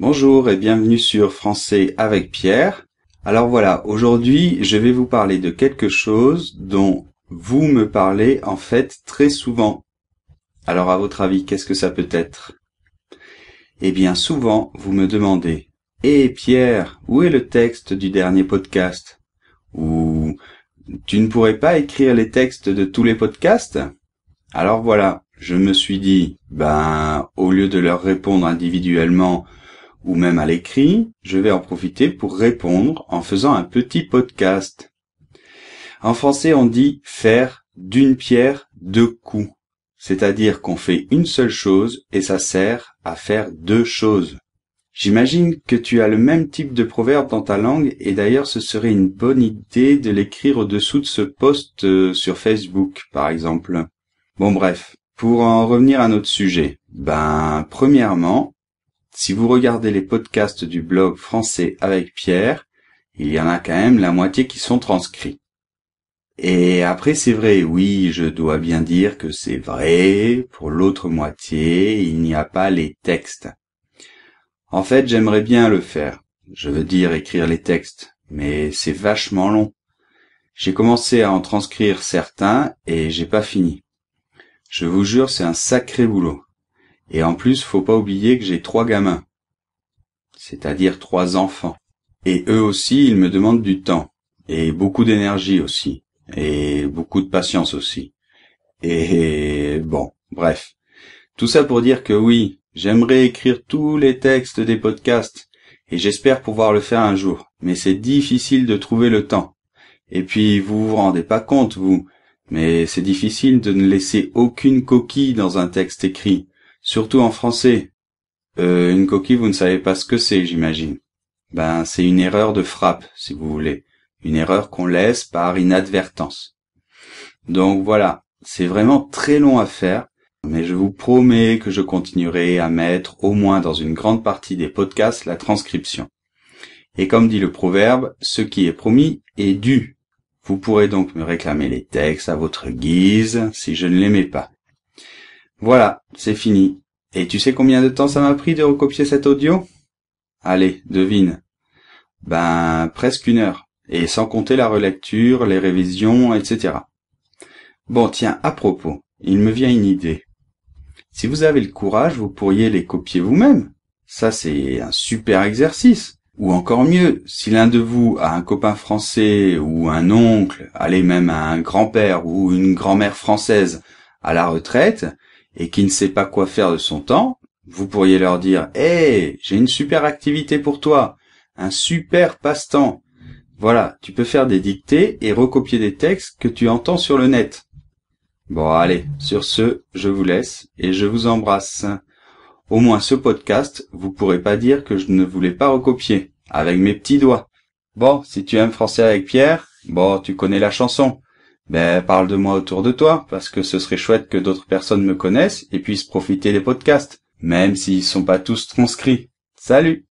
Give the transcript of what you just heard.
Bonjour et bienvenue sur Français avec Pierre. Alors voilà, aujourd'hui je vais vous parler de quelque chose dont vous me parlez en fait très souvent. Alors à votre avis, qu'est-ce que ça peut être Eh bien souvent, vous me demandez « Eh Pierre, où est le texte du dernier podcast ?» Ou « Tu ne pourrais pas écrire les textes de tous les podcasts ?» Alors voilà, je me suis dit « Ben, au lieu de leur répondre individuellement » ou même à l'écrit, je vais en profiter pour répondre en faisant un petit podcast. En français, on dit faire d'une pierre deux coups, c'est-à-dire qu'on fait une seule chose et ça sert à faire deux choses. J'imagine que tu as le même type de proverbe dans ta langue et d'ailleurs ce serait une bonne idée de l'écrire au-dessous de ce post euh, sur Facebook par exemple. Bon bref, pour en revenir à notre sujet, ben premièrement, si vous regardez les podcasts du blog français avec Pierre, il y en a quand même la moitié qui sont transcrits. Et après c'est vrai, oui, je dois bien dire que c'est vrai, pour l'autre moitié, il n'y a pas les textes. En fait, j'aimerais bien le faire. Je veux dire écrire les textes, mais c'est vachement long. J'ai commencé à en transcrire certains et j'ai pas fini. Je vous jure, c'est un sacré boulot. Et en plus, faut pas oublier que j'ai trois gamins, c'est-à-dire trois enfants. Et eux aussi, ils me demandent du temps, et beaucoup d'énergie aussi, et beaucoup de patience aussi. Et bon, bref. Tout ça pour dire que oui, j'aimerais écrire tous les textes des podcasts, et j'espère pouvoir le faire un jour, mais c'est difficile de trouver le temps. Et puis, vous vous rendez pas compte, vous, mais c'est difficile de ne laisser aucune coquille dans un texte écrit, Surtout en français. Euh, une coquille, vous ne savez pas ce que c'est, j'imagine. Ben, c'est une erreur de frappe, si vous voulez. Une erreur qu'on laisse par inadvertance. Donc voilà, c'est vraiment très long à faire, mais je vous promets que je continuerai à mettre au moins dans une grande partie des podcasts la transcription. Et comme dit le proverbe, ce qui est promis est dû. Vous pourrez donc me réclamer les textes à votre guise si je ne les mets pas. Voilà, c'est fini. Et tu sais combien de temps ça m'a pris de recopier cet audio Allez, devine. Ben, presque une heure. Et sans compter la relecture, les révisions, etc. Bon, tiens, à propos, il me vient une idée. Si vous avez le courage, vous pourriez les copier vous-même. Ça, c'est un super exercice. Ou encore mieux, si l'un de vous a un copain français ou un oncle, allez même à un grand-père ou une grand-mère française, à la retraite et qui ne sait pas quoi faire de son temps, vous pourriez leur dire "Eh, j'ai une super activité pour toi, un super passe-temps. Voilà, tu peux faire des dictées et recopier des textes que tu entends sur le net." Bon, allez, sur ce, je vous laisse et je vous embrasse. Au moins ce podcast, vous pourrez pas dire que je ne voulais pas recopier avec mes petits doigts. Bon, si tu aimes français avec Pierre, bon, tu connais la chanson ben parle de moi autour de toi, parce que ce serait chouette que d'autres personnes me connaissent et puissent profiter des podcasts, même s'ils sont pas tous transcrits. Salut